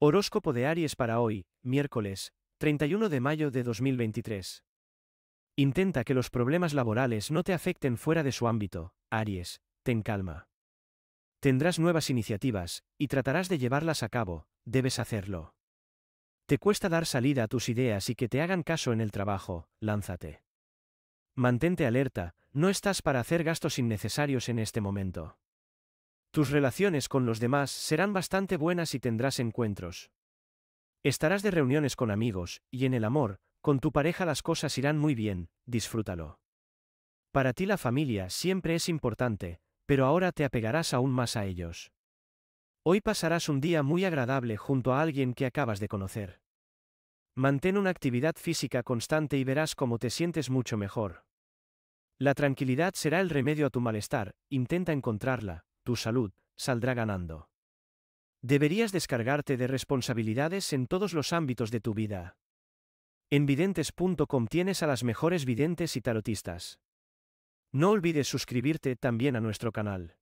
Horóscopo de Aries para hoy, miércoles, 31 de mayo de 2023. Intenta que los problemas laborales no te afecten fuera de su ámbito, Aries, ten calma. Tendrás nuevas iniciativas, y tratarás de llevarlas a cabo, debes hacerlo. Te cuesta dar salida a tus ideas y que te hagan caso en el trabajo, lánzate. Mantente alerta, no estás para hacer gastos innecesarios en este momento. Tus relaciones con los demás serán bastante buenas y tendrás encuentros. Estarás de reuniones con amigos, y en el amor, con tu pareja las cosas irán muy bien, disfrútalo. Para ti la familia siempre es importante, pero ahora te apegarás aún más a ellos. Hoy pasarás un día muy agradable junto a alguien que acabas de conocer. Mantén una actividad física constante y verás cómo te sientes mucho mejor. La tranquilidad será el remedio a tu malestar, intenta encontrarla, tu salud, saldrá ganando. Deberías descargarte de responsabilidades en todos los ámbitos de tu vida. En videntes.com tienes a las mejores videntes y tarotistas. No olvides suscribirte también a nuestro canal.